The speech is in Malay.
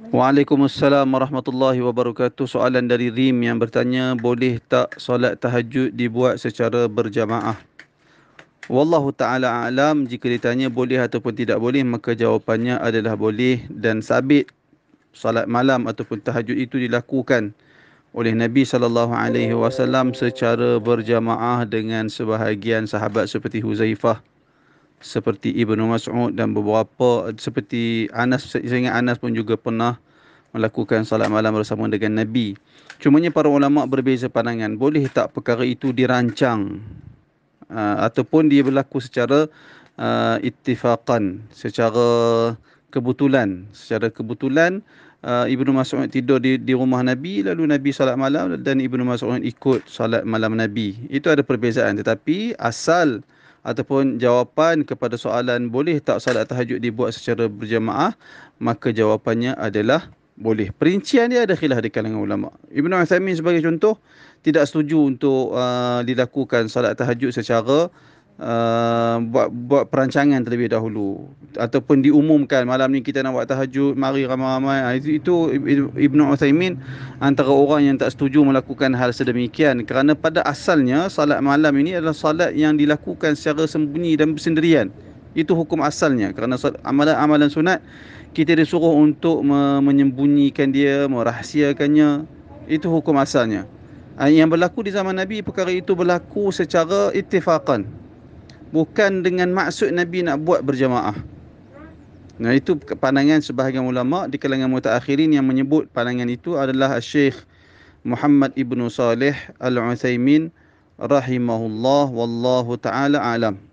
Waalaikumsalam warahmatullahi wabarakatuh. Soalan dari Rim yang bertanya, boleh tak solat tahajud dibuat secara berjamaah? Wallahu ta'ala alam, jika ditanya boleh ataupun tidak boleh, maka jawapannya adalah boleh dan sabit Salat malam ataupun tahajud itu dilakukan oleh Nabi sallallahu alaihi wasallam secara berjamaah dengan sebahagian sahabat seperti Huzaifah seperti Ibnu Mas'ud dan beberapa seperti Anas saya ingat Anas pun juga pernah melakukan salat malam bersama dengan Nabi. Cumanya para ulama berbeza pandangan, boleh tak perkara itu dirancang uh, ataupun dia berlaku secara uh, ittifaqan, secara kebetulan, secara kebetulan uh, ah, Ibnu Mas'ud tidur di di rumah Nabi lalu Nabi salat malam dan Ibnu Mas'ud ikut salat malam Nabi. Itu ada perbezaan tetapi asal ataupun jawapan kepada soalan boleh tak salat tahajud dibuat secara berjemaah maka jawapannya adalah boleh perincian dia ada khilaf di kalangan ulama Ibnu Uthaimin sebagai contoh tidak setuju untuk uh, dilakukan salat tahajud secara Uh, buat buat perancangan terlebih dahulu ataupun diumumkan malam ni kita nak buat tahajud mari ramai-ramai ah, itu, itu Ibnu Uthaimin antara orang yang tak setuju melakukan hal sedemikian kerana pada asalnya salat malam ini adalah salat yang dilakukan secara sembunyi dan bersendirian itu hukum asalnya kerana amalan-amalan sunat kita disuruh untuk menyembunyikan dia merahsiakannya itu hukum asalnya ah, yang berlaku di zaman Nabi perkara itu berlaku secara ittifakan bukan dengan maksud Nabi nak buat berjamaah. Nah itu pandangan sebahagian ulama di kalangan mutaakhirin yang menyebut pandangan itu adalah Syekh Muhammad Ibnu Saleh Al-Utsaimin rahimahullah wallahu taala alam.